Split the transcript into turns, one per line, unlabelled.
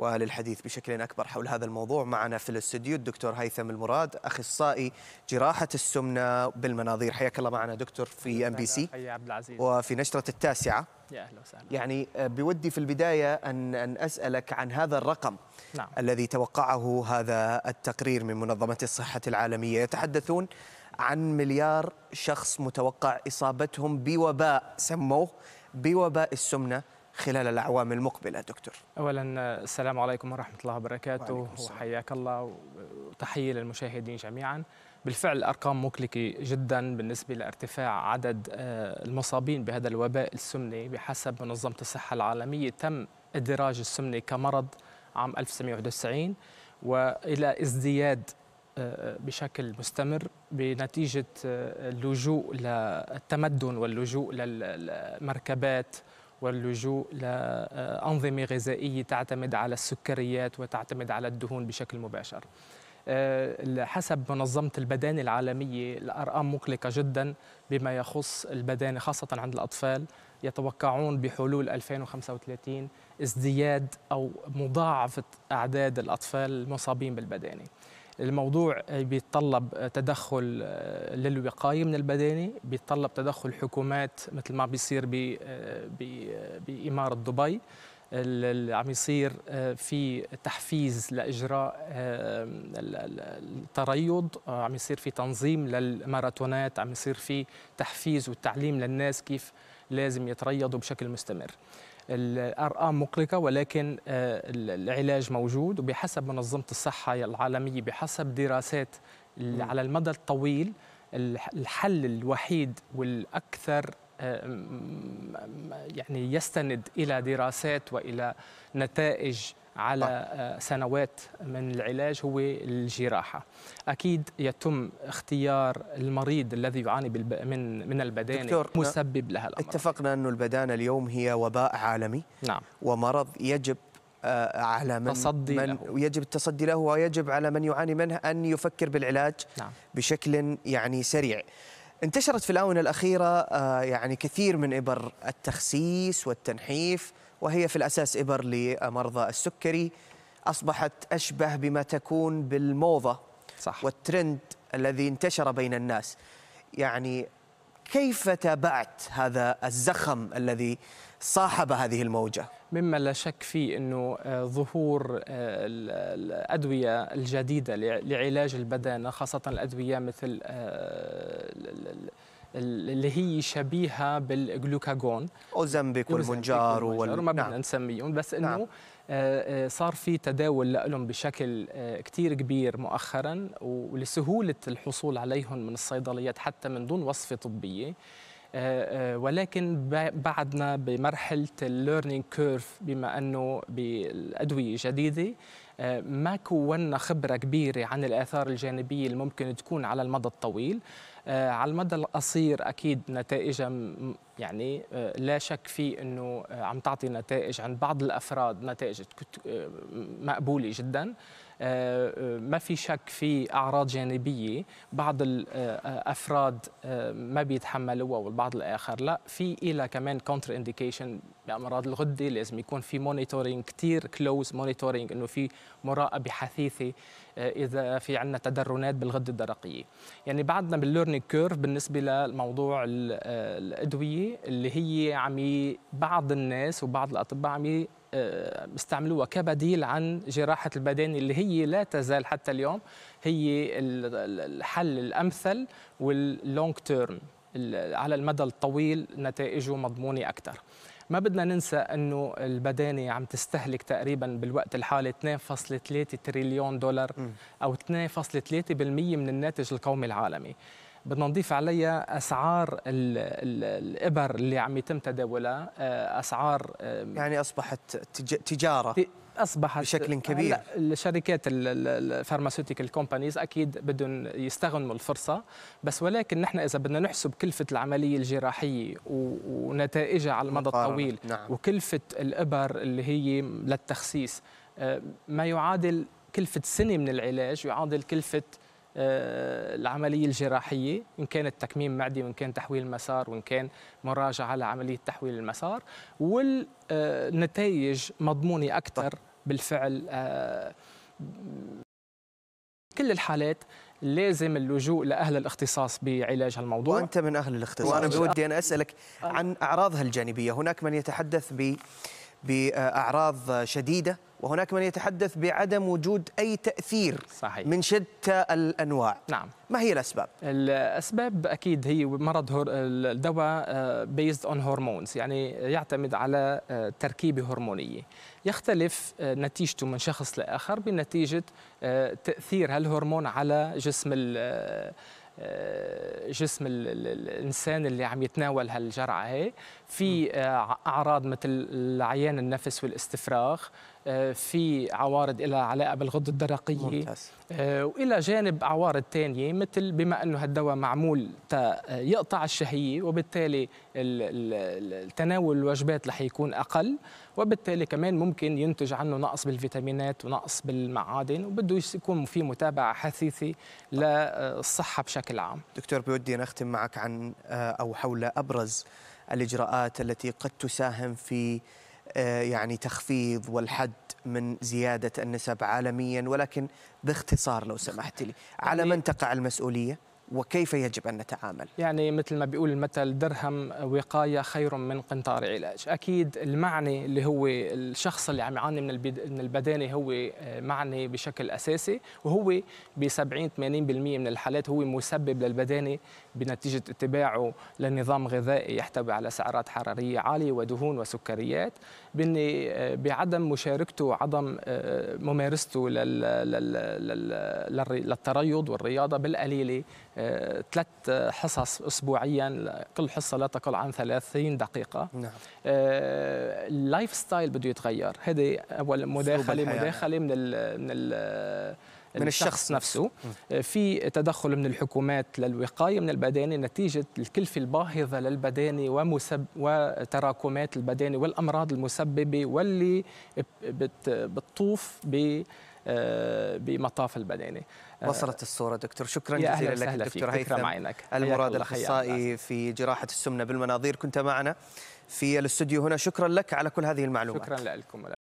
وللحديث بشكل أكبر حول هذا الموضوع معنا في الاستديو الدكتور هيثم المراد أخصائي جراحة السمنة بالمناظير حياك الله معنا دكتور في ام بي سي عبد العزيز وفي نشرة التاسعة يا أهلا وسهلا يعني آه، بودي في البداية أن أن أسألك عن هذا الرقم نعم. الذي توقعه هذا التقرير من منظمة الصحة العالمية يتحدثون عن مليار شخص متوقع إصابتهم بوباء سموه بوباء السمنة خلال الأعوام المقبلة دكتور
أولا السلام عليكم ورحمة الله وبركاته وحياك الله وتحية للمشاهدين جميعا بالفعل الارقام مكلكه جدا بالنسبة لارتفاع عدد آه، المصابين بهذا الوباء السمني بحسب منظمة الصحة العالمية تم إدراج السمنة كمرض عام 1991 وإلى ازدياد آه، بشكل مستمر بنتيجة آه، اللجوء للتمدن واللجوء للمركبات واللجوء لأنظمة غذائية تعتمد على السكريات وتعتمد على الدهون بشكل مباشر آه، حسب منظمة البدانة العالمية الأرقام مقلقة جدا بما يخص البدانة خاصة عند الأطفال يتوقعون بحلول 2035 ازدياد أو مضاعفة أعداد الأطفال المصابين بالبدانة الموضوع آه، بيتطلب آه، تدخل آه، للوقايه من البداني بيتطلب تدخل حكومات مثل ما بيصير باماره دبي اللي عم يصير في تحفيز لاجراء التريض عم يصير في تنظيم للماراثونات عم يصير في تحفيز والتعليم للناس كيف لازم يتريضوا بشكل مستمر الارقام مقلقه ولكن آه، العلاج موجود وبحسب منظمه الصحه العالميه بحسب دراسات على المدى الطويل الحل الوحيد والاكثر آه، يعني يستند الى دراسات والى نتائج على طيب. آه، سنوات من العلاج هو الجراحه اكيد يتم اختيار المريض الذي يعاني
من من البدانه آه، مسبب لها الامر اتفقنا انه البدانه اليوم هي وباء عالمي نعم ومرض يجب آه، على من, تصدي من له. يجب التصدي له ويجب على من يعاني منه ان يفكر بالعلاج نعم. بشكل يعني سريع انتشرت في الآونة الأخيرة آه، يعني كثير من إبر التخسيس والتنحيف وهي في الأساس إبر لمرضى السكري أصبحت أشبه بما تكون بالموضة صح. والترند الذي انتشر بين الناس يعني كيف تابعت هذا الزخم الذي صاحب هذه الموجة؟ مما
لا شك فيه أنه آه، ظهور آه، الأدوية الجديدة لعلاج البدانة خاصة الأدوية مثل اللي هي شبيهه بالجلوكاجون
اوزمبيك والمنجار وال... ما بدنا
نعم. نسميهم بس نعم. انه نعم. صار في تداول لهم بشكل آه، كتير كبير مؤخرا ولسهوله الحصول عليهم من الصيدليات حتى من دون وصفه طبيه ولكن بعدنا بمرحله الليرنينج كيرف بما انه بالادويه جديده آه، ما كونا خبرة كبيرة عن الآثار الجانبية اللي ممكن تكون على المدى الطويل آه، على المدى القصير أكيد نتائجها يعني آه، لا شك في أنه عم تعطي نتائج عند بعض الأفراد نتائج مقبولة جداً آه، آه، ما في شك في اعراض جانبيه بعض الافراد آه، ما بيتحملوها والبعض الاخر لا في إلى كمان كونتر انديكيشن بامراض الغده لازم يكون في مونيتورينج كثير كلوز مونيتورينج انه في مراقبه حثيثه اذا في عندنا تدرنات بالغده الدرقيه يعني بعدنا بالليرنينج كيرف بالنسبه لموضوع الادويه اللي هي عم بعض الناس وبعض الاطباء عم آه، استعملوها كبديل عن جراحة البدن اللي هي لا تزال حتى اليوم هي الحل الأمثل واللونج تيرم على المدى الطويل نتائجه مضمونة أكثر ما بدنا ننسى أنه البدانة عم تستهلك تقريبا بالوقت الحالي 2.3 تريليون دولار أو 2.3% من الناتج القومي العالمي بدنا نضيف عليها اسعار الابر اللي عم يتم تداولها آه، اسعار يعني اصبحت تجاره اصبحت بشكل كبير الشركات الفارماسيوتيكال كومبانيز اكيد بدهم يستغنوا الفرصه بس ولكن نحن اذا بدنا نحسب كلفه العمليه الجراحيه ونتائجها على المدى الطويل نعم. وكلفه الابر اللي هي للتخسيس آه، ما يعادل كلفه سنه من العلاج يعادل كلفه آه، العملية الجراحية إن كانت تكميم معدي وإن كان تحويل مسار وإن كان مراجعة لعملية تحويل المسار والنتائج آه، مضمونة أكثر بالفعل آه، كل الحالات لازم
اللجوء لاهل الاختصاص بعلاج هالموضوع وانت من اهل الاختصاص وانا بودي ان اسالك عن اعراضها الجانبيه هناك من يتحدث ب باعراض شديده وهناك من يتحدث بعدم وجود أي تأثير صحيح. من شتى الأنواع نعم ما هي الأسباب؟
الأسباب أكيد هي مرض الدواء بيزد أون هرمونز يعني يعتمد على آه، تركيبة هرمونية يختلف آه، نتيجته من شخص لآخر بنتيجة آه، تأثير هالهرمون على جسم ال... جسم الانسان اللي عم يتناول هالجرعه هي في اعراض مثل العيان النفس والاستفراغ آه، في عوارض لها علاقه بالغده الدرقيه ممتاز. آه، والى جانب عوارض ثانيه مثل بما انه هالدواء معمول يقطع الشهيه وبالتالي تناول الوجبات رح يكون اقل وبالتالي كمان ممكن ينتج عنه نقص بالفيتامينات ونقص بالمعادن وبده يكون في متابعه حثيثه للصحه
بشكل عام دكتور بودي نختم معك عن آه، او حول ابرز الاجراءات التي قد تساهم في آه، يعني تخفيض والحد من زيادة النسب عالميا ولكن باختصار لو سمحت لي على يعني من تقع المسؤولية وكيف يجب أن نتعامل
يعني مثل ما بيقول المثل درهم وقاية خير من قنطار علاج أكيد المعني اللي هو الشخص اللي عم يعاني من من البدانة هو آه، معني بشكل أساسي وهو ب 70 80% من الحالات هو مسبب للبدانة بنتيجة اتباعه لنظام غذائي يحتوي على سعرات حرارية عالية ودهون وسكريات آه، بعدم مشاركته وعدم آه، ممارسته للتريض والرياضة بالقليلة آه، ثلاث حصص اسبوعيا كل حصه لا تقل عن 30 دقيقه نعم آه، اللايف ستايل بده يتغير هذه اول مداخله مداخله من الـ من الـ من الشخص نفسه آه، في تدخل من الحكومات للوقاية من البدانة نتيجة الكلفة الباهظة للبدانة ومسب وتراكمات البدانة والأمراض المسببة واللي بتطوف
ب آه، بمطاف المدينه آه، وصلت الصوره دكتور شكرا جزيلا لك دكتور هيثم المراد الاخصائي في جراحه السمنه بالمناظير كنت معنا في الاستوديو هنا شكرا لك على كل هذه المعلومات شكرا لكم